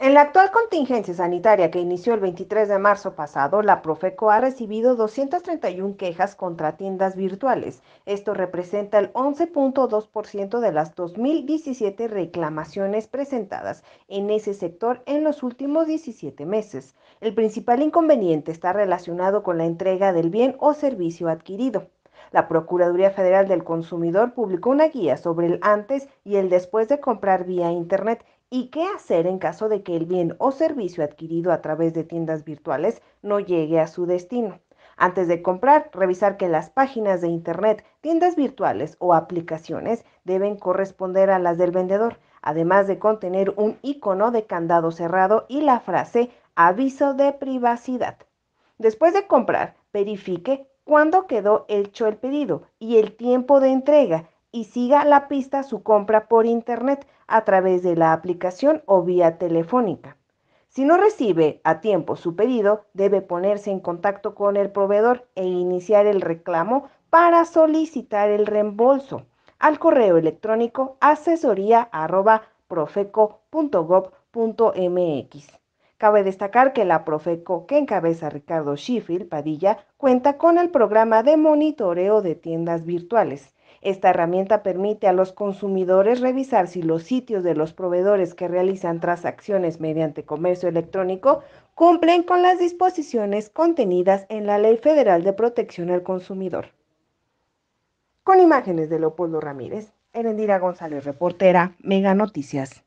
En la actual contingencia sanitaria que inició el 23 de marzo pasado, la Profeco ha recibido 231 quejas contra tiendas virtuales. Esto representa el 11.2% de las 2017 reclamaciones presentadas en ese sector en los últimos 17 meses. El principal inconveniente está relacionado con la entrega del bien o servicio adquirido. La Procuraduría Federal del Consumidor publicó una guía sobre el antes y el después de comprar vía Internet y qué hacer en caso de que el bien o servicio adquirido a través de tiendas virtuales no llegue a su destino. Antes de comprar, revisar que las páginas de Internet, tiendas virtuales o aplicaciones deben corresponder a las del vendedor, además de contener un icono de candado cerrado y la frase aviso de privacidad. Después de comprar, verifique cuándo quedó hecho el pedido y el tiempo de entrega y siga la pista su compra por Internet a través de la aplicación o vía telefónica. Si no recibe a tiempo su pedido, debe ponerse en contacto con el proveedor e iniciar el reclamo para solicitar el reembolso al correo electrónico asesoría@profeco.gov.mx. Cabe destacar que la Profeco, que encabeza Ricardo Schiffel Padilla, cuenta con el programa de monitoreo de tiendas virtuales esta herramienta permite a los consumidores revisar si los sitios de los proveedores que realizan transacciones mediante comercio electrónico cumplen con las disposiciones contenidas en la Ley Federal de Protección al Consumidor. Con imágenes de Leopoldo Ramírez, Erendira González, reportera, Mega Noticias.